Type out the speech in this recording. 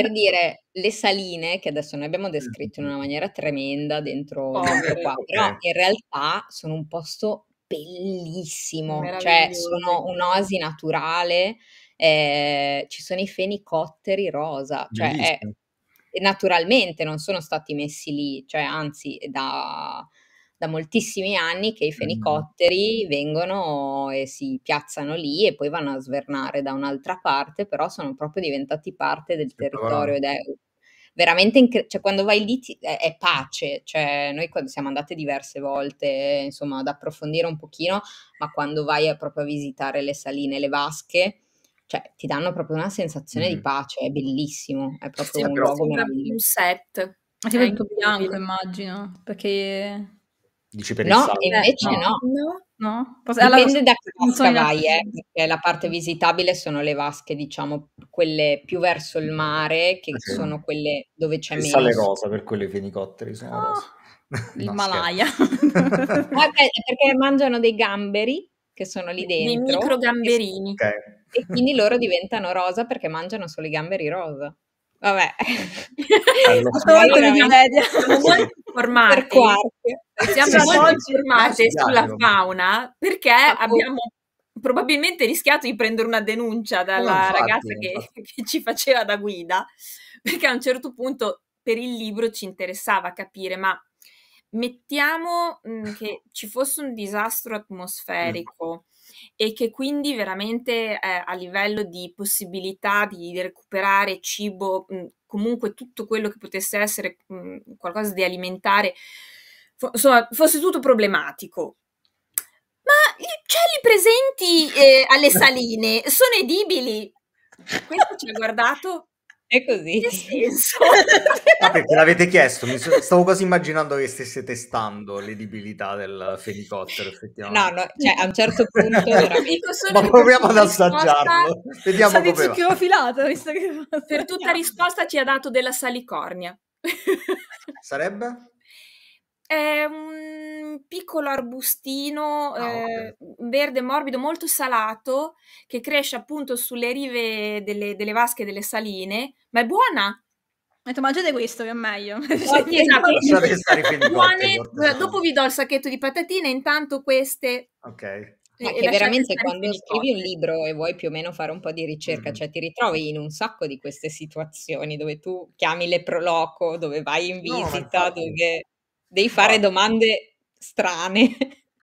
per dire le saline che adesso noi abbiamo descritto in una maniera tremenda dentro, oh, dentro qua, però eh. in realtà sono un posto bellissimo, cioè sono un'oasi naturale, eh, ci sono i fenicotteri rosa, cioè è, naturalmente non sono stati messi lì, cioè anzi da da moltissimi anni che i fenicotteri vengono e si piazzano lì e poi vanno a svernare da un'altra parte, però sono proprio diventati parte del che territorio ed è veramente incre- cioè, quando vai lì ti- è, pace, cioè noi quando siamo andate diverse volte, insomma, ad approfondire un pochino, ma quando vai a, proprio a visitare le saline, le vasche, cioè ti danno proprio una sensazione mm. di pace, è bellissimo, è proprio sì, un luogo meraviglioso. un set. È tipo tutto bianco, immagino, perché Dici per no, il invece no. no. no. Dipende allora, da che vasca vai, eh, perché la parte visitabile sono le vasche, diciamo, quelle più verso il mare, che ah, sì. sono quelle dove c'è Chissà meno. le rosa, per quelle i fenicotteri sono oh, rosa. L'Himalaya. Ah, perché mangiano dei gamberi, che sono lì dentro. Dei micro gamberini. Okay. E quindi loro diventano rosa perché mangiano solo i gamberi rosa. Vabbè, allora, allora, media. siamo molto informati, siamo sì, molto informati sulla fauna perché Appunto. abbiamo probabilmente rischiato di prendere una denuncia dalla infatti, ragazza che, che, ci faceva da guida perché a un certo punto per il libro ci interessava capire ma Mettiamo mh, mhmm, che ci fosse un disastro atmosferico mm. e che quindi veramente eh, a livello di possibilità di recuperare cibo, mh, mhmm, comunque tutto quello che potesse essere mh, mhmm, qualcosa di alimentare, fo- insomma, fosse tutto problematico. Ma gli uccelli presenti eh, alle saline sono edibili? Questo ci ha guardato è così. Vabbè, te l'avete chiesto, so, stavo quasi immaginando che stesse testando l'edibilità del fenicottero, effettivamente. No, no, cioè a un certo punto Ma proviamo ad assaggiarlo. Risposta... Vediamo come va. filato, visto che... Per tutta risposta ci ha dato della salicornia. Sarebbe? È un piccolo arbustino ah, eh, verde morbido, molto salato, che cresce appunto sulle rive delle, delle vasche delle saline, ma è buona. Ho detto, mangiate questo che è meglio. Oh, esatto. Buone, eh, dopo vi do il sacchetto di patatine, intanto queste... Ok. No, che veramente quando scrivi un libro e vuoi più o meno fare un po' di ricerca, mm-hmm. cioè ti ritrovi in un sacco di queste situazioni dove tu chiami le proloco, dove vai in visita, no, dove devi fare domande strane